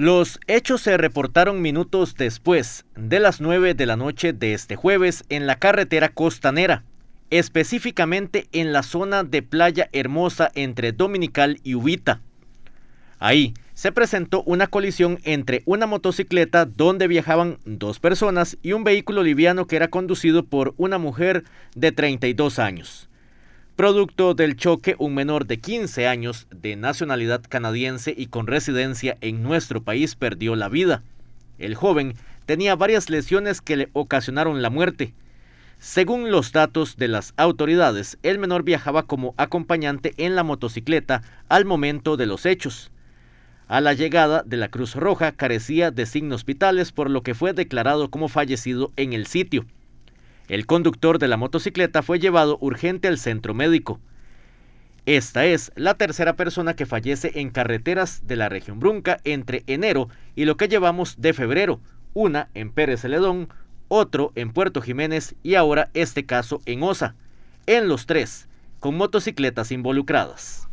Los hechos se reportaron minutos después de las 9 de la noche de este jueves en la carretera costanera, específicamente en la zona de Playa Hermosa entre Dominical y Ubita. Ahí se presentó una colisión entre una motocicleta donde viajaban dos personas y un vehículo liviano que era conducido por una mujer de 32 años. Producto del choque, un menor de 15 años de nacionalidad canadiense y con residencia en nuestro país perdió la vida. El joven tenía varias lesiones que le ocasionaron la muerte. Según los datos de las autoridades, el menor viajaba como acompañante en la motocicleta al momento de los hechos. A la llegada de la Cruz Roja carecía de signos vitales por lo que fue declarado como fallecido en el sitio. El conductor de la motocicleta fue llevado urgente al centro médico. Esta es la tercera persona que fallece en carreteras de la región Brunca entre enero y lo que llevamos de febrero, una en Pérez Celedón, otro en Puerto Jiménez y ahora este caso en Osa, en los tres, con motocicletas involucradas.